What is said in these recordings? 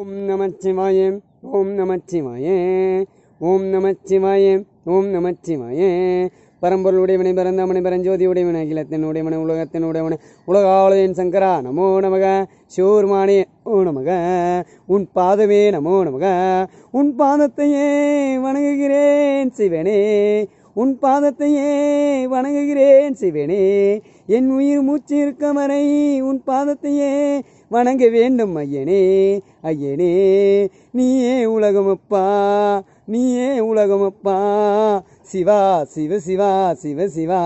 ஓம் நமச்சிவாயே ஓம் நமச்சிவாயே ஓம் நமச்சிவாயே ஓம் நமச்சிவாயே பரம்பொருளுடைய வினை பரந்த மனை பரஞ்சோதி உடையவன அகிலத்தின் உடையவன உலகத்தின் உடையவன உலகாவளையன் சங்கரா நமோ நமக சிவருமானே ஓ நமக உன் பாதமே நமோ நமக உன் பாதத்தையே வணங்குகிறேன் சிவனே உன் பாதத்தையே வணங்குகிறேன் சிவனே என் உயிர் மூச்சு இருக்க வரை உன் பாதத்தையே வணங்க வேண்டும் ஐயனே ஐயனே நீயே உலகமப்பா நீயே உலகமப்பா சிவா சிவ சிவா சிவ சிவா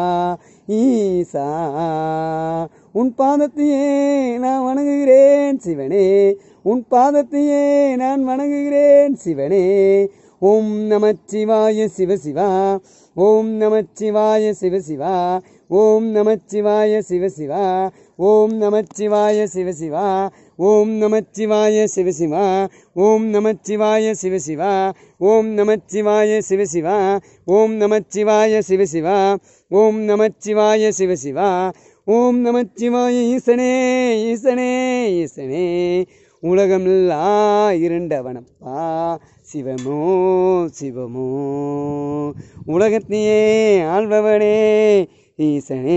ஈசா உன் பாதத்தையே நான் வணங்குகிறேன் சிவனே உன் பாதத்தையே நான் வணங்குகிறேன் சிவனே ஓம் நமச்சிவாய சிவா ஓம் நமச்சிவாய சிவா ஓம் நமச்சிவாய சிவா ஓம் நமச்சிவாய சிவசிவா ஓம் நமச்சிவாய சிவசிவா ஓம் நமச்சிவாய சிவசிவா ஓம் நமச்சிவாய சிவசிவா ஓம் நமச்சிவாய சிவசிவா ஓம் நமச்சிவாய சிவசிவா ஓம் நமச்சிவாய ஈசனே ஈசனே ஈசனே உலகமில்லா இருண்டவனப்பா சிவமோ சிவமோ உலகத்தையே ஆள்பவனே ஈசனே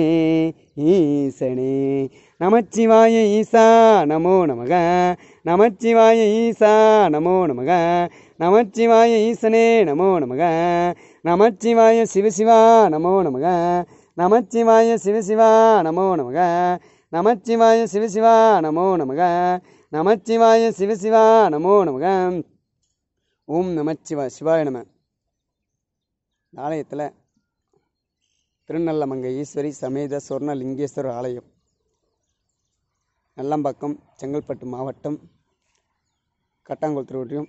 ஈசனே நமச்சிவாய ஈசா நமோ நமக நமச்சிவாய ஈசா நமோ நமக நமச்சிவாய ஈசனே நமோ நமக நமச்சிவாய சிவசிவா நமோ நமக நமச்சிவாய சிவசிவா நமோ நமக நமச்சிவாய சிவசிவா நமோ நமக நமச்சிவாய சிவசிவா நமோ நமக ஓம் நமச்சிவா சிவாய நம ஆலயத்தில் திருநல்லமங்கை ஈஸ்வரி சமேத சொர்ண லிங்கேஸ்வரர் ஆலயம் நல்லம்பாக்கம் செங்கல்பட்டு மாவட்டம் கட்டாங்கோல் ஒன்றியம்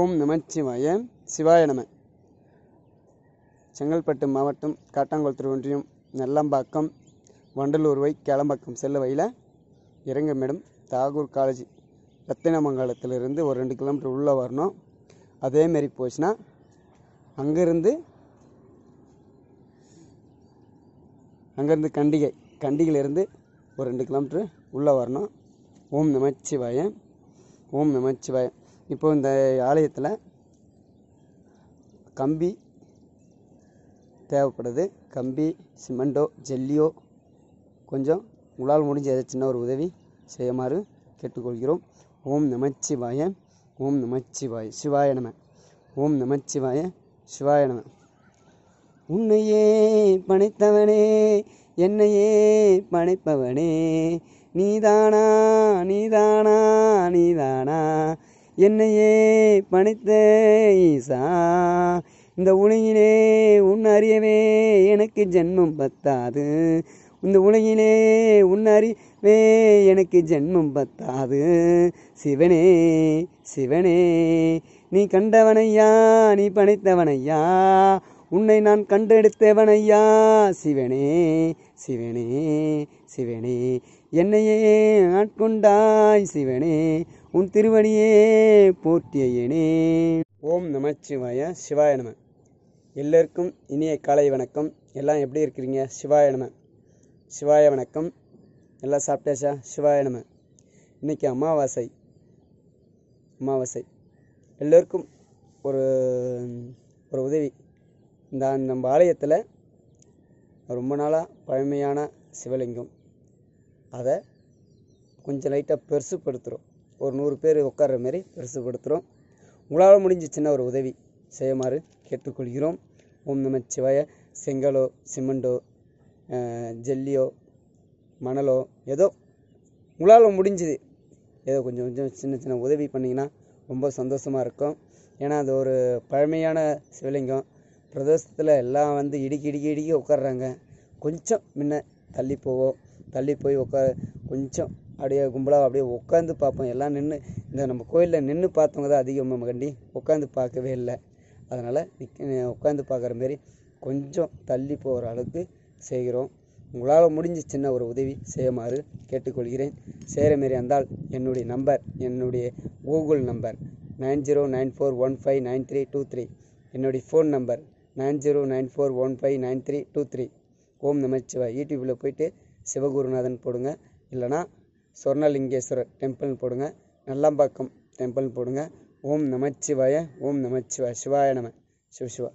ஓம் நமச்சிவாய சிவாய நம செங்கல்பட்டு மாவட்டம் காட்டாங்கோல் திருவொன்றியம் நல்லம்பாக்கம் வண்டலூர் வை கிளம்பாக்கம் செல்ல வழியில் இறங்க மேடம் தாகூர் காலேஜ் ரத்தினமங்கலத்திலிருந்து ஒரு ரெண்டு கிலோமீட்டர் உள்ளே வரணும் அதேமாரி போச்சுன்னா அங்கேருந்து அங்கேருந்து கண்டிகை கண்டிகையிலேருந்து ஒரு ரெண்டு கிலோமீட்ரு உள்ளே வரணும் ஓம் நமச்சிவாயம் ஓம் நமச்சிவாயம் இப்போ இந்த ஆலயத்தில் கம்பி தேவைப்படுது கம்பி சிமெண்டோ ஜெல்லியோ கொஞ்சம் உங்களால் முடிஞ்ச சின்ன ஒரு உதவி செய்யுமாறு கேட்டுக்கொள்கிறோம் ஓம் நமச்சிவாய ஓம் நமச்சிவாய சிவாய நம ஓம் நமச்சிவாய சிவாய நம உன்னையே படைத்தவனே என்னையே படைப்பவனே நீதானா நீதானா நீதானா என்னையே பணித்த ஈசா இந்த உலகிலே உன் அறியவே எனக்கு ஜென்மம் பத்தாது இந்த உலகிலே உன்னறிவே எனக்கு ஜென்மம் பத்தாது சிவனே சிவனே நீ கண்டவனையா நீ படைத்தவனையா உன்னை நான் கண்டெடுத்தவனையா சிவனே சிவனே சிவனே என்னையே ஆட்கொண்டாய் சிவனே உன் திருவடியே போற்றியனே ஓம் நமச்சிவாய சிவாய நம எல்லோருக்கும் இனிய காலை வணக்கம் எல்லாம் எப்படி இருக்கிறீங்க சிவாய நம சிவாய வணக்கம் நல்லா சாப்பிட்டேஷா சிவாய நம்ம இன்றைக்கி அமாவாசை அமாவாசை எல்லோருக்கும் ஒரு ஒரு உதவி இந்த நம்ம ஆலயத்தில் ரொம்ப நாளாக பழமையான சிவலிங்கம் அதை கொஞ்சம் லைட்டாக பெருசுப்படுத்துகிறோம் ஒரு நூறு பேர் உட்கார்ற மாதிரி பெருசுப்படுத்துகிறோம் உங்களால் முடிஞ்ச சின்ன ஒரு உதவி செய்யுமாறு கேட்டுக்கொள்கிறோம் ஓம் நம சிவாய செங்கலோ சிமெண்டோ ஜல்லியோ மணலோ ஏதோ உங்களால் முடிஞ்சுது ஏதோ கொஞ்சம் கொஞ்சம் சின்ன சின்ன உதவி பண்ணிங்கன்னா ரொம்ப சந்தோஷமாக இருக்கும் ஏன்னா அது ஒரு பழமையான சிவலிங்கம் பிரதேசத்தில் எல்லாம் வந்து இடுக்கி இடுக்கி இடுக்கி உட்காடுறாங்க கொஞ்சம் முன்ன தள்ளி போவோம் தள்ளி போய் உட்கா கொஞ்சம் அப்படியே கும்பலாக அப்படியே உட்காந்து பார்ப்போம் எல்லாம் நின்று இந்த நம்ம கோயிலில் நின்று பார்த்தவங்க தான் அதிகம் நம்ம கண்டி உட்காந்து பார்க்கவே இல்லை அதனால் நிற்க உட்காந்து பார்க்குற மாரி கொஞ்சம் தள்ளி போகிற அளவுக்கு செய்கிறோம் உங்களால் முடிஞ்ச சின்ன ஒரு உதவி செய்யுமாறு கேட்டுக்கொள்கிறேன் சேரமாரி அந்தால் என்னுடைய நம்பர் என்னுடைய Google number nine zero nine four one five nine three two three என்னுடைய phone number nine zero nine four one five nine three two three ஓம் நமச்சிவா யூடியூப்பில் போயிட்டு சிவகுருநாதன் போடுங்க இல்லைனா சொர்ணலிங்கேஸ்வரர் டெம்பிள்னு போடுங்க நல்லம்பாக்கம் டெம்பிள்னு போடுங்க ஓம் நமச்சிவாய ஓம் நமச்சிவாய சிவாய நம சிவ சிவா